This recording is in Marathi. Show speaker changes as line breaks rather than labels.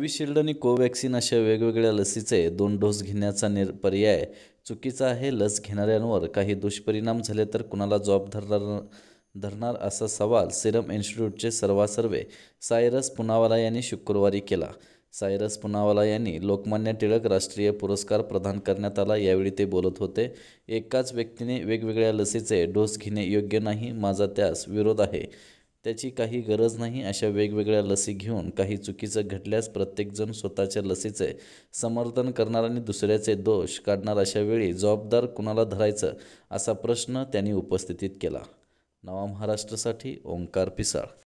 कोविशिल्ड आणि कोवॅक्सिन अशा वेगवेगळ्या लसीचे दोन डोस घेण्याचा निर पर्याय चुकीचा आहे लस घेणाऱ्यांवर काही दुष्परिणाम झाले तर कुणाला जबाबदार धरणार असा सवाल सिरम इन्स्टिट्यूटचे सर्वासर्वे सायरस पुनावाला यांनी शुक्रवारी केला सायरस पुनावाला यांनी लोकमान्य टिळक राष्ट्रीय पुरस्कार प्रदान करण्यात आला यावेळी ते बोलत होते एकाच व्यक्तीने वेगवेगळ्या लसीचे डोस घेणे योग्य नाही माझा त्यास विरोध आहे त्याची काही गरज नाही अशा वेगवेगळ्या लसी घेऊन काही चुकीचं घडल्यास प्रत्येकजण स्वतःच्या लसीचे समर्थन करणार आणि दुसऱ्याचे दोष काढणार अशा वेळी जबाबदार कुणाला धरायचं असा प्रश्न त्यांनी उपस्थितीत केला नवा महाराष्ट्रासाठी ओंकार पिसाळ